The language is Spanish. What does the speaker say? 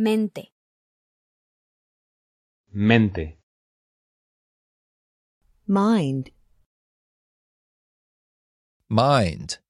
Mente. Mente. Mind. Mind.